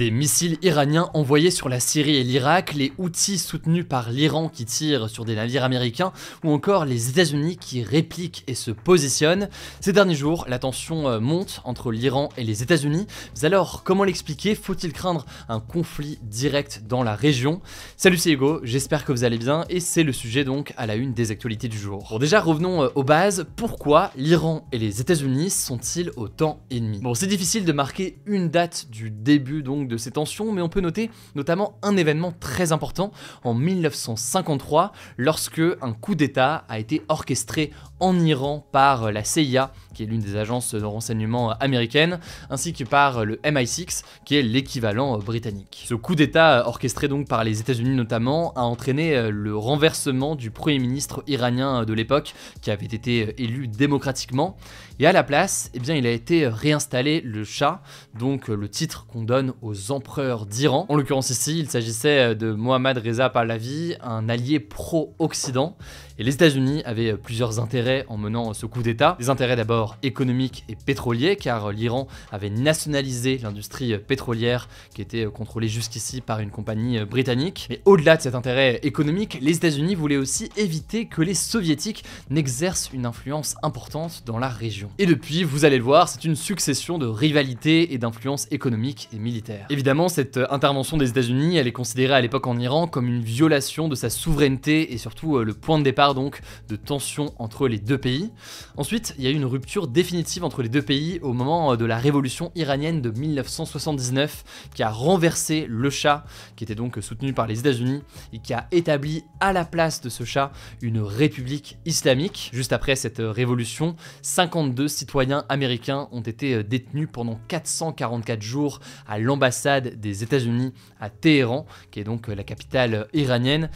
Des missiles iraniens envoyés sur la Syrie et l'Irak, les outils soutenus par l'Iran qui tire sur des navires américains, ou encore les États-Unis qui répliquent et se positionnent. Ces derniers jours, la tension euh, monte entre l'Iran et les États-Unis. Mais alors, comment l'expliquer Faut-il craindre un conflit direct dans la région Salut, c'est Hugo, j'espère que vous allez bien, et c'est le sujet donc à la une des actualités du jour. Bon, déjà, revenons euh, aux bases. Pourquoi l'Iran et les États-Unis sont-ils autant ennemis Bon, c'est difficile de marquer une date du début donc de ces tensions, mais on peut noter notamment un événement très important en 1953, lorsque un coup d'État a été orchestré en Iran par la CIA qui est l'une des agences de renseignement américaines, ainsi que par le MI6, qui est l'équivalent britannique. Ce coup d'État, orchestré donc par les États-Unis notamment, a entraîné euh, le renversement du Premier ministre iranien de l'époque, qui avait été euh, élu démocratiquement, et à la place, eh bien, il a été réinstallé le Shah, donc euh, le titre qu'on donne aux empereurs d'Iran. En l'occurrence ici, il s'agissait de Mohammad Reza Pahlavi, un allié pro-Occident, et les États-Unis avaient euh, plusieurs intérêts en menant euh, ce coup d'État. Des intérêts d'abord économiques et pétroliers, car euh, l'Iran avait nationalisé l'industrie pétrolière qui était contrôlée jusqu'ici par une compagnie britannique. Mais au-delà de cet intérêt économique, les États-Unis voulaient aussi éviter que les soviétiques n'exercent une influence importante dans la région. Et depuis, vous allez le voir, c'est une succession de rivalités et d'influences économiques et militaires. Évidemment, cette intervention des États-Unis, elle est considérée à l'époque en Iran comme une violation de sa souveraineté et surtout le point de départ donc de tensions entre les deux pays. Ensuite, il y a eu une rupture définitive entre les deux pays au moment euh, de la révolution iranienne de 1979 qui a renversé le chat, qui était donc euh, soutenu par les États-Unis et qui a établi à la place de ce Shah une république islamique. Juste après cette euh, révolution, 52 citoyens américains ont été détenus pendant 444 jours à l'ambassade des États-Unis à Téhéran, qui est donc la capitale iranienne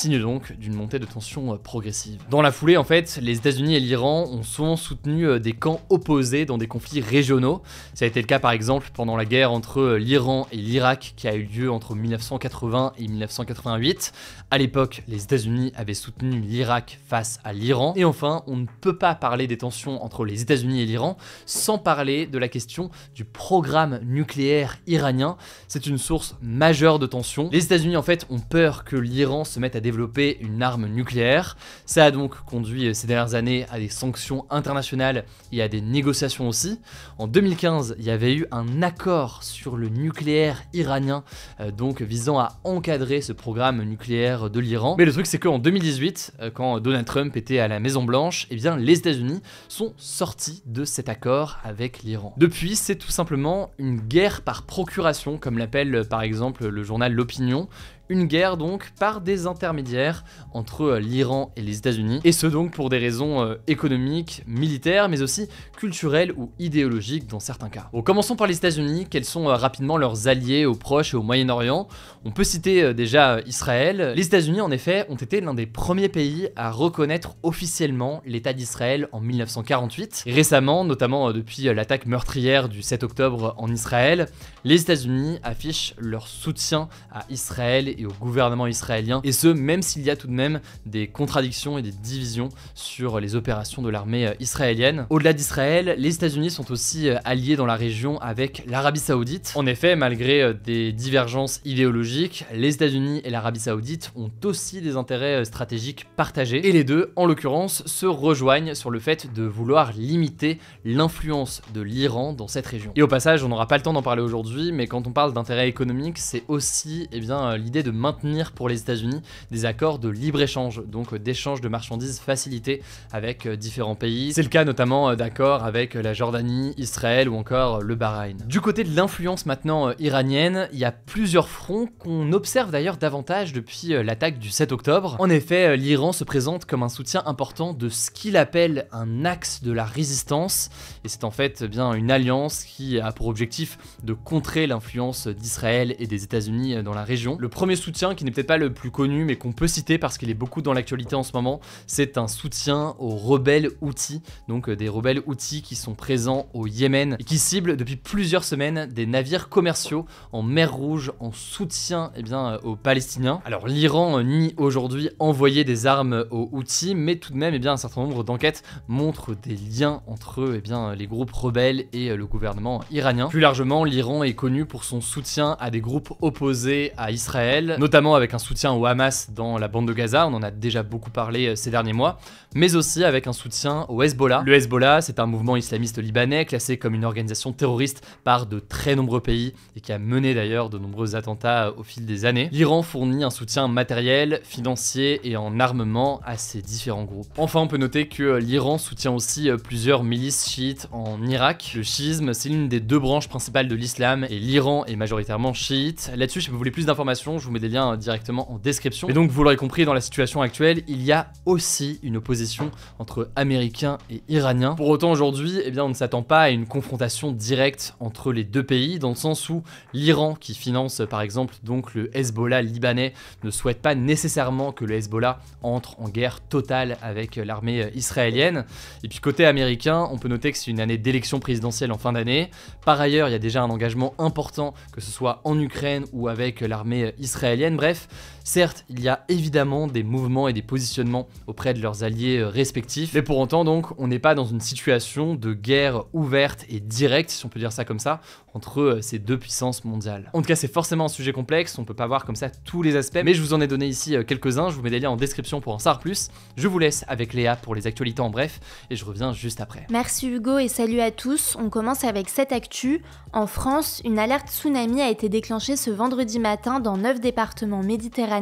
signe donc d'une montée de tension euh, progressive. Dans la foulée, en fait, les États-Unis et l'Iran ont souvent soutenu euh, des camps opposés dans des conflits régionaux. Ça a été le cas par exemple pendant la guerre entre euh, l'Iran et l'Irak qui a eu lieu entre 1980 et 1988. À l'époque, les États-Unis avaient soutenu l'Irak face à l'Iran. Et enfin, on ne peut pas parler des tensions entre les États-Unis et l'Iran sans parler de la question du programme nucléaire iranien. C'est une source majeure de tensions. Les États-Unis en fait ont peur que l'Iran se mette à développer une arme nucléaire. Ça a donc conduit euh, ces dernières années à des sanctions internationales et à des négociations aussi. En 2015, il y avait eu un accord sur le nucléaire iranien, euh, donc visant à encadrer ce programme nucléaire de l'Iran. Mais le truc, c'est qu'en 2018, euh, quand Donald Trump était à la Maison Blanche, eh bien, les États-Unis sont sortis de cet accord avec l'Iran. Depuis, c'est tout simplement une guerre par procuration, comme l'appelle par exemple le journal L'Opinion, une guerre donc par des intermédiaires entre euh, l'Iran et les États-Unis, et ce donc pour des raisons euh, économiques, militaires, mais aussi culturelles ou idéologiques dans certains cas. commençons par les États-Unis, quels sont euh, rapidement leurs alliés aux proches et au Moyen-Orient On peut citer déjà Israël. Les États-Unis en effet ont été l'un des premiers pays à reconnaître officiellement l'État d'Israël en 1948. récemment, notamment depuis l'attaque meurtrière du 7 octobre en Israël, les États-Unis affichent leur soutien à Israël au gouvernement israélien, et ce, même s'il y a tout de même des contradictions et des divisions sur les opérations de l'armée euh, israélienne. Au-delà d'Israël, les États-Unis sont aussi euh, alliés dans la région avec l'Arabie saoudite. En effet, malgré euh, des divergences idéologiques, les États-Unis et l'Arabie saoudite ont aussi des intérêts stratégiques partagés, et les deux, en l'occurrence, se rejoignent sur le fait de vouloir limiter l'influence de l'Iran dans cette région. Et au passage, on n'aura pas le temps d'en parler aujourd'hui, mais quand on parle d'intérêts économiques, c'est aussi eh bien, l'idée de de maintenir pour les États-Unis des accords de libre-échange, donc euh, d'échange de marchandises facilités avec euh, différents pays. C'est le cas notamment euh, d'accords avec la Jordanie, Israël ou encore le Bahreïn. Du côté de l'influence maintenant iranienne, il y a plusieurs fronts qu'on observe d'ailleurs davantage depuis l'attaque du 7 octobre. En effet, l'Iran se présente comme un soutien important de ce qu'il appelle un axe de la résistance, et c'est en fait eh bien une alliance qui a pour objectif de contrer l'influence d'Israël et des États-Unis dans la région soutien, qui n'est peut-être pas le plus connu, mais qu'on peut citer parce qu'il est beaucoup dans l'actualité en ce moment, c'est un soutien aux rebelles outils, donc euh, des rebelles outils qui sont présents au Yémen et qui ciblent depuis plusieurs semaines des navires commerciaux en mer Rouge en soutien eh bien, euh, aux Palestiniens. Alors l'Iran euh, nie aujourd'hui envoyer des armes aux outils, mais tout de même eh bien, un certain nombre d'enquêtes montrent des liens entre et eh bien, les groupes rebelles et le gouvernement iranien. Plus largement, l'Iran est connu pour son soutien à des groupes opposés à Israël notamment avec un soutien au Hamas dans la bande de Gaza, on en a déjà beaucoup parlé euh, ces derniers mois, mais aussi avec un soutien au Hezbollah. Le Hezbollah, c'est un mouvement islamiste libanais classé comme une organisation terroriste par de très nombreux pays et qui a mené d'ailleurs de nombreux attentats euh, au fil des années. L'Iran fournit un soutien matériel, financier et en armement à ces différents groupes. Enfin, on peut noter que euh, l'Iran soutient aussi plusieurs milices chiites en Irak. Le chiisme, c'est l'une des deux branches principales de l'islam et l'Iran est majoritairement chiite. Là-dessus, si vous voulez plus d'informations, je vous mets des liens hein, directement en description. Et donc, vous l'aurez compris, dans la situation actuelle, il y a aussi une opposition entre Américains et Iraniens. Pour autant, aujourd'hui, eh bien, on ne s'attend pas à une confrontation directe entre les deux pays, dans le sens où l'Iran, qui finance par exemple donc le Hezbollah libanais, ne souhaite pas nécessairement que le Hezbollah entre en guerre totale avec euh, l'armée euh, israélienne. Et puis côté américain, on peut noter que c'est une année d'élection présidentielle en fin d'année. Par ailleurs, il y a déjà un engagement important, que ce soit en Ukraine ou avec euh, l'armée israélienne alien bref, Certes, il y a évidemment des mouvements et des positionnements auprès de leurs alliés euh, respectifs, mais pour autant donc, on n'est pas dans une situation de guerre ouverte et directe, si on peut dire ça comme ça, entre euh, ces deux puissances mondiales. En tout cas, c'est forcément un sujet complexe, on peut pas voir comme ça tous les aspects, mais je vous en ai donné ici euh, quelques-uns, je vous mets des liens en description pour en savoir plus. Je vous laisse avec Léa pour les actualités en bref, et je reviens juste après. Merci Hugo et salut à tous, on commence avec cette actu. En France, une alerte tsunami a été déclenchée ce vendredi matin dans 9 départements méditerranéens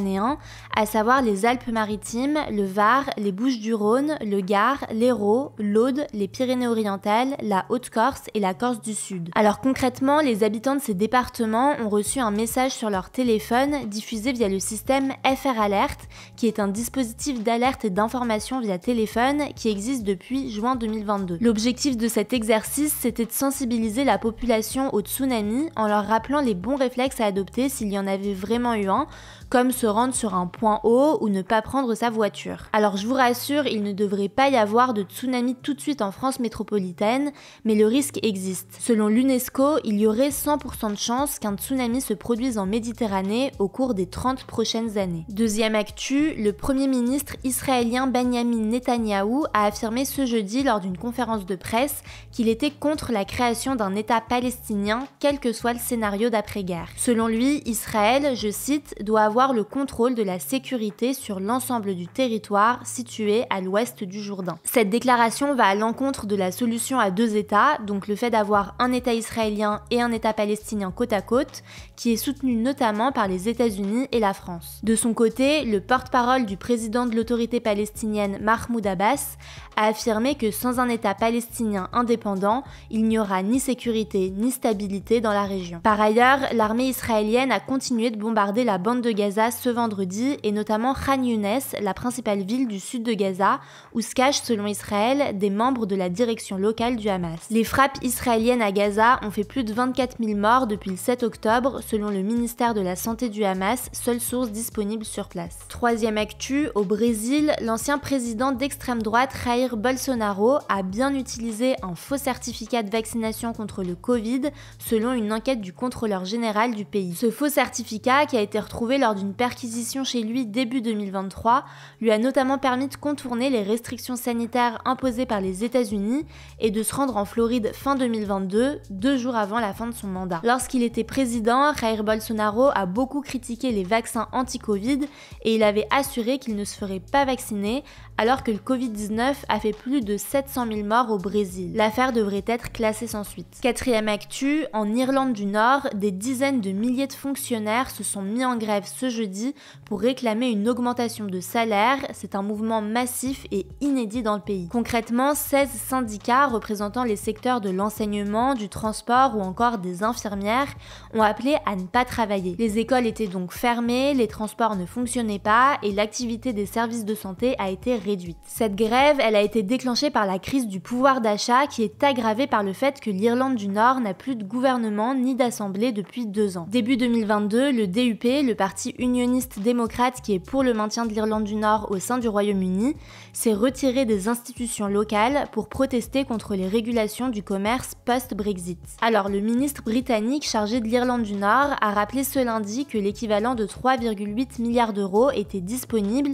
à savoir les Alpes-Maritimes, le Var, les Bouches-du-Rhône, le Gard, l'Hérault, l'Aude, les Pyrénées-Orientales, la Haute-Corse et la Corse du Sud. Alors concrètement, les habitants de ces départements ont reçu un message sur leur téléphone diffusé via le système FR Alert, qui est un dispositif d'alerte et d'information via téléphone qui existe depuis juin 2022. L'objectif de cet exercice, c'était de sensibiliser la population au tsunami en leur rappelant les bons réflexes à adopter s'il y en avait vraiment eu un, comme se rendre sur un point haut ou ne pas prendre sa voiture. Alors je vous rassure, il ne devrait pas y avoir de tsunami tout de suite en France métropolitaine, mais le risque existe. Selon l'UNESCO, il y aurait 100% de chances qu'un tsunami se produise en Méditerranée au cours des 30 prochaines années. Deuxième actu, le Premier ministre israélien Benjamin Netanyahu a affirmé ce jeudi lors d'une conférence de presse qu'il était contre la création d'un État palestinien, quel que soit le scénario d'après-guerre. Selon lui, Israël, je cite, doit avoir le contrôle de la sécurité sur l'ensemble du territoire situé à l'ouest du Jourdain. Cette déclaration va à l'encontre de la solution à deux États, donc le fait d'avoir un État israélien et un État palestinien côte à côte, qui est soutenu notamment par les États-Unis et la France. De son côté, le porte-parole du président de l'autorité palestinienne Mahmoud Abbas a affirmé que sans un État palestinien indépendant, il n'y aura ni sécurité ni stabilité dans la région. Par ailleurs, l'armée israélienne a continué de bombarder la bande de Gaza Gaza ce vendredi et notamment Khan Younes, la principale ville du sud de Gaza, où se cachent selon Israël des membres de la direction locale du Hamas. Les frappes israéliennes à Gaza ont fait plus de 24 000 morts depuis le 7 octobre selon le ministère de la Santé du Hamas, seule source disponible sur place. Troisième actu, au Brésil, l'ancien président d'extrême droite Jair Bolsonaro a bien utilisé un faux certificat de vaccination contre le Covid selon une enquête du contrôleur général du pays. Ce faux certificat qui a été retrouvé lors d'une perquisition chez lui début 2023 lui a notamment permis de contourner les restrictions sanitaires imposées par les États-Unis et de se rendre en Floride fin 2022, deux jours avant la fin de son mandat. Lorsqu'il était président, Jair Bolsonaro a beaucoup critiqué les vaccins anti-Covid et il avait assuré qu'il ne se ferait pas vacciner alors que le Covid-19 a fait plus de 700 000 morts au Brésil. L'affaire devrait être classée sans suite. Quatrième actu, en Irlande du Nord, des dizaines de milliers de fonctionnaires se sont mis en grève ce jeudi pour réclamer une augmentation de salaire. C'est un mouvement massif et inédit dans le pays. Concrètement, 16 syndicats représentant les secteurs de l'enseignement, du transport ou encore des infirmières ont appelé à ne pas travailler. Les écoles étaient donc fermées, les transports ne fonctionnaient pas et l'activité des services de santé a été réduite. Cette grève, elle a été déclenchée par la crise du pouvoir d'achat qui est aggravée par le fait que l'Irlande du Nord n'a plus de gouvernement ni d'assemblée depuis deux ans. Début 2022, le DUP, le parti unioniste démocrate qui est pour le maintien de l'Irlande du Nord au sein du Royaume-Uni, s'est retiré des institutions locales pour protester contre les régulations du commerce post-Brexit. Alors le ministre britannique chargé de l'Irlande du Nord a rappelé ce lundi que l'équivalent de 3,8 milliards d'euros était disponible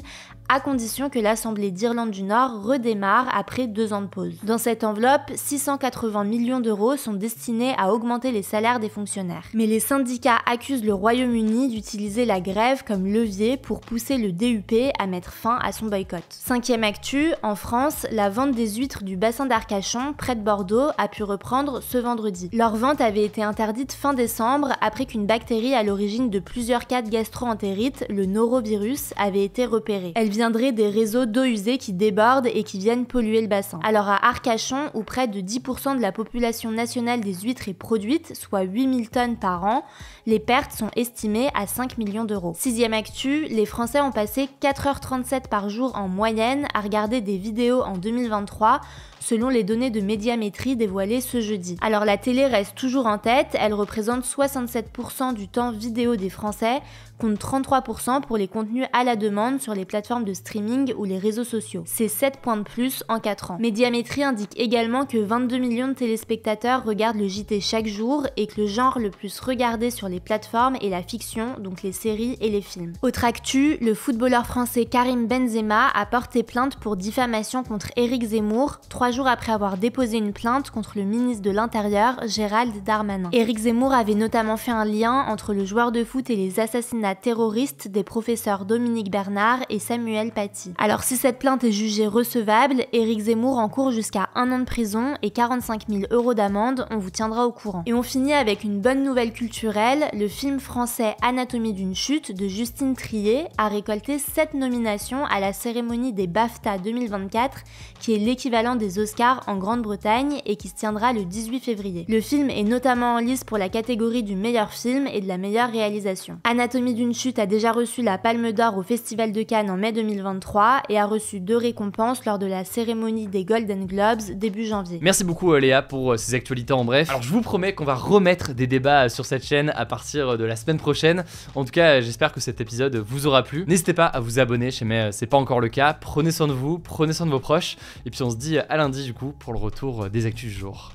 à condition que l'Assemblée d'Irlande du Nord redémarre après deux ans de pause. Dans cette enveloppe, 680 millions d'euros sont destinés à augmenter les salaires des fonctionnaires. Mais les syndicats accusent le Royaume-Uni d'utiliser la grève comme levier pour pousser le DUP à mettre fin à son boycott. Cinquième actu, en France, la vente des huîtres du bassin d'Arcachon, près de Bordeaux, a pu reprendre ce vendredi. Leur vente avait été interdite fin décembre après qu'une bactérie à l'origine de plusieurs cas de gastro-entérite, le norovirus, avait été repérée viendraient des réseaux d'eau usée qui débordent et qui viennent polluer le bassin. Alors à Arcachon, où près de 10% de la population nationale des huîtres est produite, soit 8000 tonnes par an, les pertes sont estimées à 5 millions d'euros. Sixième actu, les Français ont passé 4h37 par jour en moyenne à regarder des vidéos en 2023 selon les données de médiamétrie dévoilées ce jeudi. Alors la télé reste toujours en tête, elle représente 67% du temps vidéo des Français, compte 33% pour les contenus à la demande sur les plateformes de streaming ou les réseaux sociaux. C'est 7 points de plus en 4 ans. Médiamétrie indique également que 22 millions de téléspectateurs regardent le JT chaque jour et que le genre le plus regardé sur les plateformes est la fiction, donc les séries et les films. Autre actu, le footballeur français Karim Benzema a porté plainte pour diffamation contre Eric Zemmour après avoir déposé une plainte contre le ministre de l'Intérieur, Gérald Darmanin. Éric Zemmour avait notamment fait un lien entre le joueur de foot et les assassinats terroristes des professeurs Dominique Bernard et Samuel Paty. Alors si cette plainte est jugée recevable, Éric Zemmour encourt jusqu'à un an de prison et 45 000 euros d'amende, on vous tiendra au courant. Et on finit avec une bonne nouvelle culturelle, le film français Anatomie d'une chute de Justine Trier a récolté 7 nominations à la cérémonie des BAFTA 2024 qui est l'équivalent des Oscar en Grande-Bretagne et qui se tiendra le 18 février. Le film est notamment en lice pour la catégorie du meilleur film et de la meilleure réalisation. Anatomie d'une chute a déjà reçu la Palme d'Or au Festival de Cannes en mai 2023 et a reçu deux récompenses lors de la cérémonie des Golden Globes début janvier. Merci beaucoup Léa pour euh, ces actualités en bref. Alors je vous promets qu'on va remettre des débats euh, sur cette chaîne à partir euh, de la semaine prochaine. En tout cas, j'espère que cet épisode vous aura plu. N'hésitez pas à vous abonner chez Mais c'est pas encore le cas. Prenez soin de vous, prenez soin de vos proches et puis on se dit à lundi du coup pour le retour euh, des actus du jour.